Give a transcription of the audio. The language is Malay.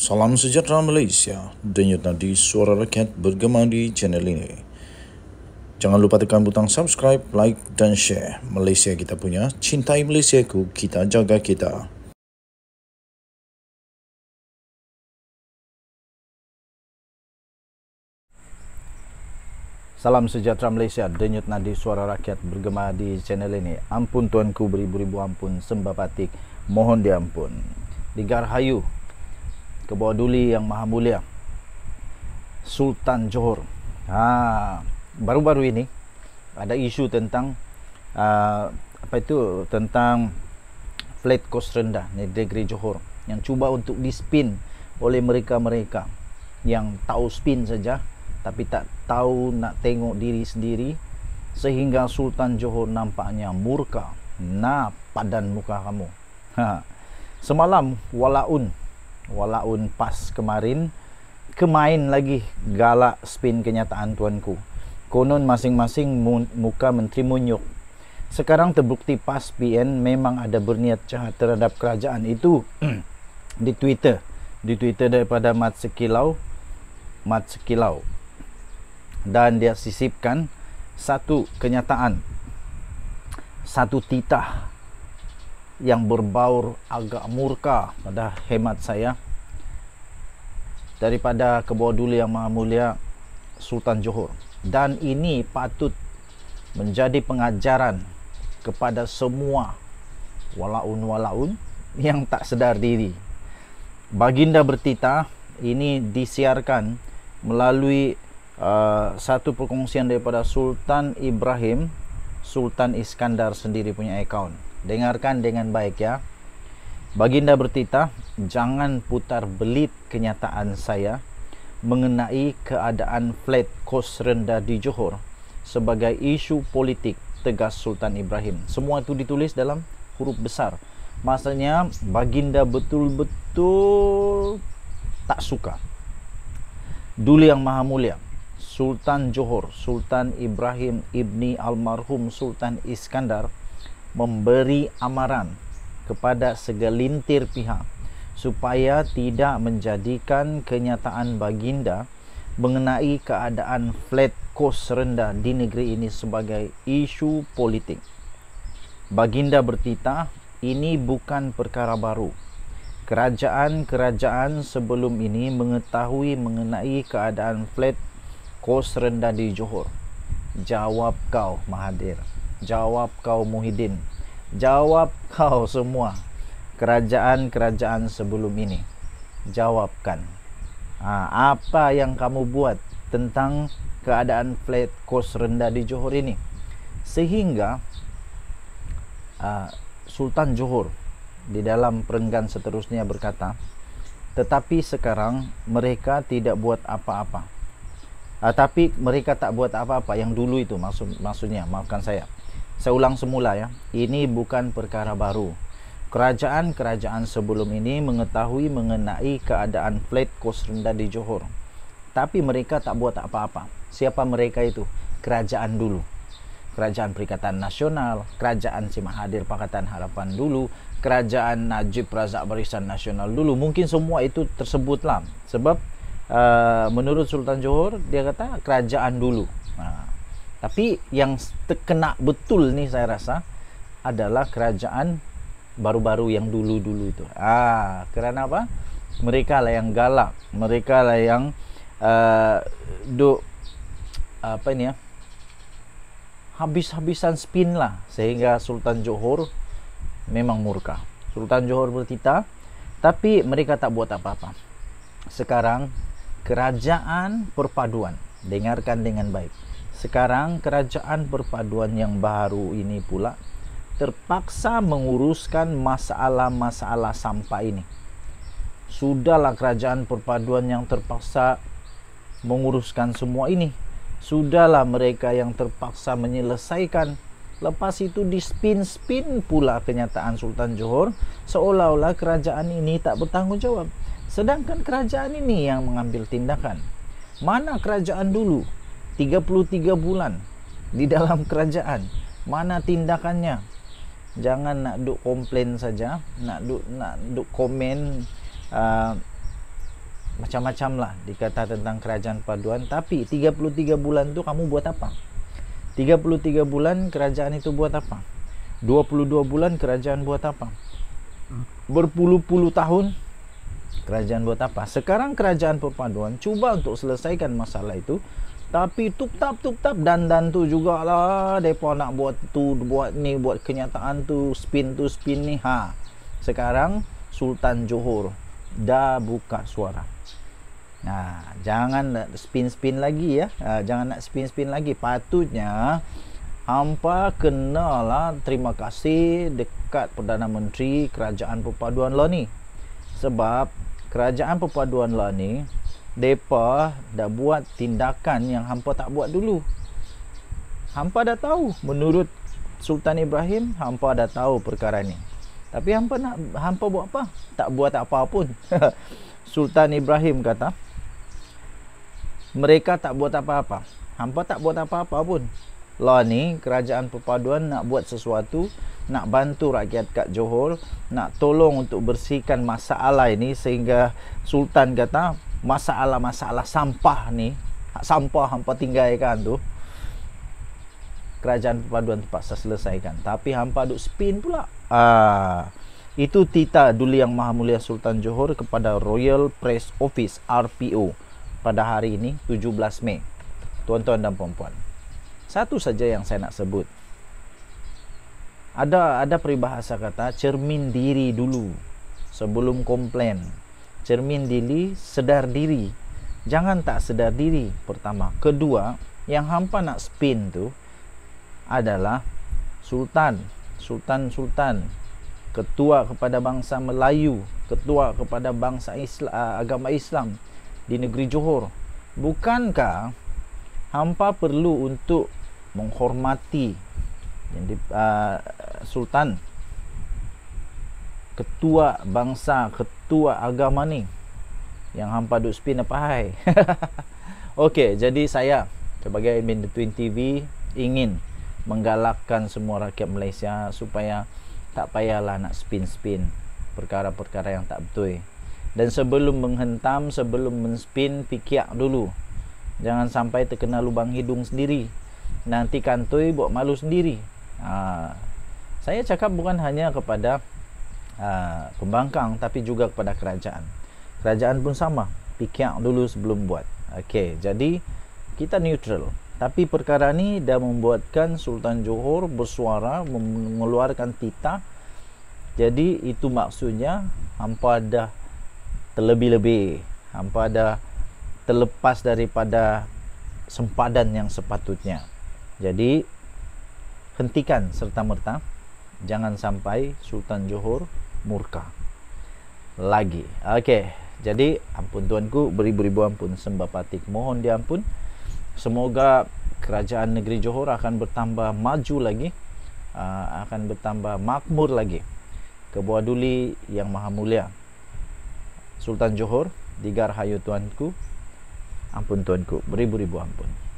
Salam sejahtera Malaysia. Denyut nadi suara rakyat bergema di channel ini. Jangan lupa tekan butang subscribe, like dan share. Malaysia kita punya, cintai Malaysia ku, kita jaga kita. Salam sejahtera Malaysia, denyut nadi suara rakyat bergema di channel ini. Ampun tuanku beribu-ribu ampun, sembah patik, mohon diampun. Digarhayu, kebawah duli yang maha mulia Sultan Johor. Ha baru-baru ini ada isu tentang uh, apa itu tentang flat cost rendah negeri Johor yang cuba untuk dispin oleh mereka-mereka yang tahu spin saja tapi tak tahu nak tengok diri sendiri sehingga Sultan Johor nampaknya murka nah padan muka kamu ha. semalam walaun walaupun pas kemarin kemain lagi galak spin kenyataan tuanku konon masing-masing muka menteri munyuk sekarang terbukti pas PN memang ada berniat jahat terhadap kerajaan itu di Twitter di Twitter daripada Mat Sekilau Mat Sekilau dan dia sisipkan satu kenyataan satu titah yang berbaur agak murka pada hemat saya daripada kebawah dulu yang maha mulia Sultan Johor dan ini patut menjadi pengajaran kepada semua walaun-walaun yang tak sedar diri Baginda Bertitah ini disiarkan melalui uh, satu perkongsian daripada Sultan Ibrahim Sultan Iskandar sendiri punya akaun Dengarkan dengan baik ya. Baginda bertitah, jangan putar belit kenyataan saya mengenai keadaan flat kos rendah di Johor sebagai isu politik tegas Sultan Ibrahim. Semua itu ditulis dalam huruf besar. Maksudnya baginda betul-betul tak suka. Duli Yang Maha Mulia, Sultan Johor, Sultan Ibrahim Ibni Almarhum Sultan Iskandar memberi amaran kepada segelintir pihak supaya tidak menjadikan kenyataan baginda mengenai keadaan flat kos rendah di negeri ini sebagai isu politik. Baginda bertitah, ini bukan perkara baru. Kerajaan-kerajaan sebelum ini mengetahui mengenai keadaan flat kos rendah di Johor. Jawab kau, Mahathir. Jawab kau Muhyiddin Jawab kau semua Kerajaan-kerajaan sebelum ini Jawabkan ha, Apa yang kamu buat Tentang keadaan flat kos rendah di Johor ini Sehingga uh, Sultan Johor Di dalam perenggan seterusnya berkata Tetapi sekarang mereka tidak buat apa-apa uh, Tapi mereka tak buat apa-apa Yang dulu itu maksud, maksudnya Maafkan saya saya ulang semula ya. Ini bukan perkara baru. Kerajaan-kerajaan sebelum ini mengetahui mengenai keadaan flat kos rendah di Johor. Tapi mereka tak buat apa-apa. Siapa mereka itu? Kerajaan dulu. Kerajaan Perikatan Nasional, Kerajaan Simahadir Pakatan Harapan dulu, Kerajaan Najib Razak Barisan Nasional dulu. Mungkin semua itu tersebutlah. Sebab uh, menurut Sultan Johor, dia kata kerajaan dulu. Nah, ha, tapi yang terkena betul ni saya rasa adalah kerajaan baru-baru yang dulu-dulu tu. Ah, kerana apa? Mereka lah yang galak, mereka lah yang uh, duk apa ni ya? Habis-habisan spin lah sehingga Sultan Johor memang murka. Sultan Johor bertita tapi mereka tak buat apa-apa. Sekarang kerajaan perpaduan. Dengarkan dengan baik. Sekarang kerajaan perpaduan yang baru ini pula terpaksa menguruskan masalah-masalah sampah ini. Sudahlah kerajaan perpaduan yang terpaksa menguruskan semua ini. Sudahlah mereka yang terpaksa menyelesaikan. Lepas itu dispin-spin pula kenyataan Sultan Johor seolah-olah kerajaan ini tak bertanggungjawab. Sedangkan kerajaan ini yang mengambil tindakan. Mana kerajaan dulu 33 bulan di dalam kerajaan mana tindakannya jangan nak duk komplain saja nak duk nak duk komen uh, macam-macam lah dikata tentang kerajaan paduan tapi 33 bulan tu kamu buat apa 33 bulan kerajaan itu buat apa 22 bulan kerajaan buat apa berpuluh-puluh tahun kerajaan buat apa sekarang kerajaan perpaduan cuba untuk selesaikan masalah itu tapi tup tap tup tap dan dan tu jugalah depa nak buat tu buat ni buat kenyataan tu spin tu spin ni ha. Sekarang Sultan Johor dah buka suara. Nah, ha, jangan nak spin-spin lagi ya. Ha, jangan nak spin-spin lagi. Patutnya hampa kenalah terima kasih dekat Perdana Menteri Kerajaan Perpaduan lah ni. Sebab Kerajaan Perpaduan lah ni mereka dah buat tindakan yang hampa tak buat dulu hampa dah tahu menurut Sultan Ibrahim hampa dah tahu perkara ni tapi hampa nak hampa buat apa tak buat apa pun Sultan Ibrahim kata mereka tak buat apa-apa hampa tak buat apa-apa pun lah ni kerajaan perpaduan nak buat sesuatu nak bantu rakyat kat Johor nak tolong untuk bersihkan masalah ini sehingga sultan kata masalah-masalah sampah ni sampah hampa tinggalkan tu kerajaan perpaduan terpaksa selesaikan tapi hampa duk spin pula ah itu tita duli yang maha mulia Sultan Johor kepada Royal Press Office RPO pada hari ini 17 Mei tuan-tuan dan puan-puan satu saja yang saya nak sebut ada ada peribahasa kata cermin diri dulu sebelum komplain cermin diri sedar diri jangan tak sedar diri pertama kedua yang hampa nak spin tu adalah sultan sultan sultan ketua kepada bangsa Melayu ketua kepada bangsa Islam, ah, agama Islam di negeri Johor bukankah hampa perlu untuk menghormati ah, sultan ketua bangsa ketua tu agama ni yang hampa duk spin apa hai Okey, jadi saya sebagai admin The Twin TV ingin menggalakkan semua rakyat Malaysia supaya tak payahlah nak spin-spin perkara-perkara yang tak betul. Dan sebelum menghentam, sebelum menspin, fikir dulu. Jangan sampai terkena lubang hidung sendiri. Nanti kantoi buat malu sendiri. Ha. Saya cakap bukan hanya kepada pembangkang ha, tapi juga kepada kerajaan. Kerajaan pun sama, pikir dulu sebelum buat. Okay, jadi kita neutral. Tapi perkara ni dah membuatkan Sultan Johor bersuara mengeluarkan titah. Jadi itu maksudnya hampa dah terlebih-lebih, hampa dah terlepas daripada sempadan yang sepatutnya. Jadi hentikan serta merta jangan sampai Sultan Johor murka lagi. Okey, jadi ampun Tuanku beribu-ribu ampun sembah patik mohon diampun. Semoga kerajaan negeri Johor akan bertambah maju lagi, uh, akan bertambah makmur lagi. Kebuah duli yang maha mulia Sultan Johor Digar hayu tuanku Ampun tuanku Beribu-ribu ampun